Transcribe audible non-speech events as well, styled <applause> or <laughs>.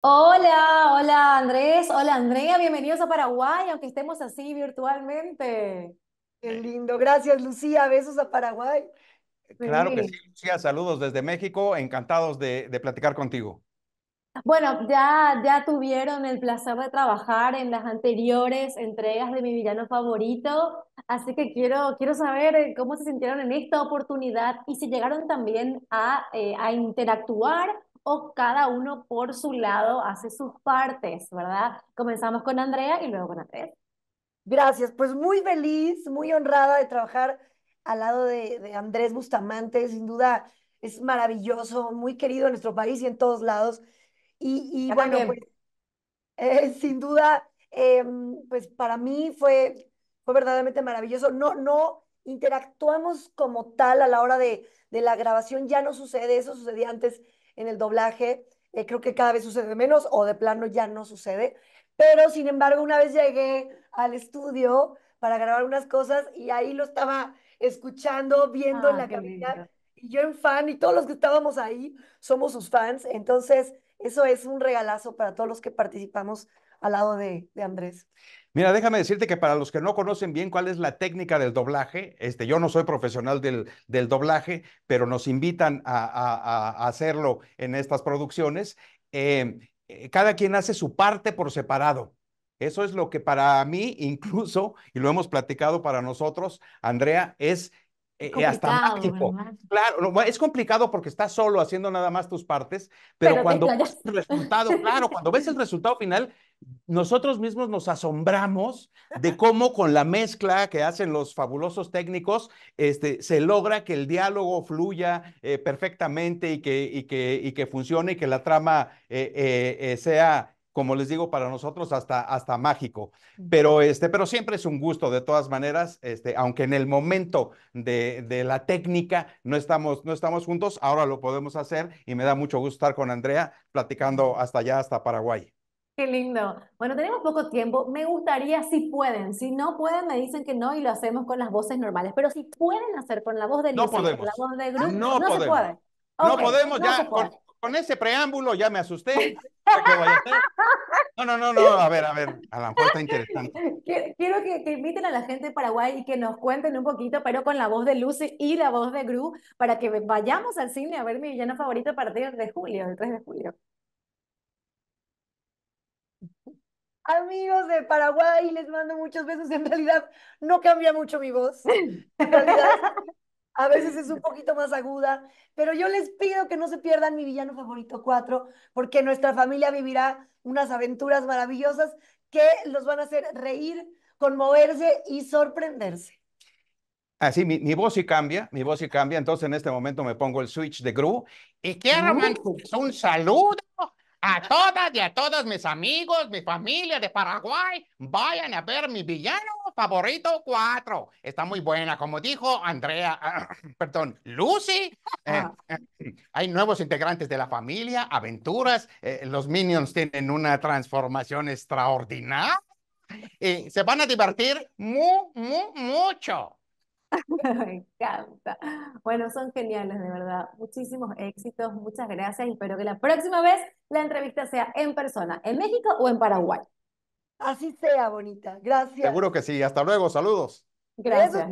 Hola, hola Andrés, hola Andrea, bienvenidos a Paraguay, aunque estemos así virtualmente. Qué lindo, gracias Lucía, besos a Paraguay. Claro que sí, Lucía, saludos desde México, encantados de, platicar contigo. Bueno, ya, ya tuvieron el placer de trabajar en las anteriores entregas de mi villano favorito, así que quiero, quiero saber cómo se sintieron en esta oportunidad y si llegaron también a, eh, a interactuar o cada uno por su lado hace sus partes, ¿verdad? Comenzamos con Andrea y luego con Andrés. Gracias, pues muy feliz, muy honrada de trabajar al lado de, de Andrés Bustamante, sin duda es maravilloso, muy querido en nuestro país y en todos lados. Y, y bueno, pues, eh, <laughs> sin duda, em, pues para mí fue, fue verdaderamente maravilloso. No, no interactuamos como tal a la hora de, de la grabación, ya no sucede, eso sucedía antes en el doblaje. Eh, creo que cada vez sucede menos o de plano ya no sucede. Pero sin embargo, una vez llegué al estudio para grabar unas cosas y ahí lo estaba escuchando, viendo en ah, la cabina. Y yo en fan y todos los que estábamos ahí somos sus fans. Entonces, eso es un regalazo para todos los que participamos al lado de, de Andrés. Mira, déjame decirte que para los que no conocen bien cuál es la técnica del doblaje, este, yo no soy profesional del, del doblaje, pero nos invitan a, hacerlo en estas producciones. Eh, eh, cada quien hace su parte por separado. Eso es lo que para mí incluso, y lo hemos platicado para nosotros, Andrea, es eh, hasta Claro, es complicado porque estás solo haciendo nada más tus partes, pero, cuando ves el resultado, claro, cuando ves el <laughs> resultado final, nosotros mismos nos asombramos de cómo con la mezcla que hacen los fabulosos técnicos, este, se logra que el diálogo fluya eh, perfectamente y que, y, que, y que funcione y que la trama eh, sea como les digo, para nosotros hasta, hasta mágico. Pero, este, pero siempre es un gusto, de todas maneras, este, aunque en el momento de, de la técnica no estamos, no estamos juntos, ahora lo podemos hacer y me da mucho gusto estar con Andrea platicando hasta allá, hasta Paraguay. Qué lindo. Bueno, tenemos poco tiempo. Me gustaría si pueden. Si no pueden, me dicen que no y lo hacemos con las voces normales. Pero si pueden hacer con la voz de no podemos. la voz de Grupo, no, podemos. no podemos. ya, con, ese preámbulo ya me asusté. <laughs> No, no, no, no, a ver, a ver, a la puerta interesante. Quiero que, que, inviten a la gente de Paraguay y que nos cuenten un poquito, pero con la voz de Lucy y la voz de Gru, para que vayamos al cine a ver mi villano favorito a partir de julio, el 3 de julio. Amigos de Paraguay, les mando muchos besos. En realidad no cambia mucho mi voz. En realidad <laughs> a veces es un poquito más aguda, pero yo les pido que no se pierdan mi villano favorito 4, porque nuestra familia vivirá unas aventuras maravillosas que los van a hacer reír, conmoverse y sorprenderse. Así, ah, mi, voz sí cambia, mi voz sí cambia, entonces en este momento me pongo el switch de Gru y quiero mandar un saludo a todas y a todos mis amigos, mi familia de Paraguay, vayan a ver mi villano favorito cuatro. Está muy buena, como dijo Andrea, ah, <coughs> perdón, Lucy. Eh, eh, hay nuevos integrantes de la familia, aventuras. Eh, los minions tienen una transformación extraordinaria. Y se van a divertir muy, muy, mucho. <laughs> Me encanta. Bueno, son geniales, de verdad. Muchísimos éxitos, muchas gracias y espero que la próxima vez la entrevista sea en persona, en México o en Paraguay. Así sea, bonita. Gracias. Seguro que sí. Hasta luego. Saludos. Gracias.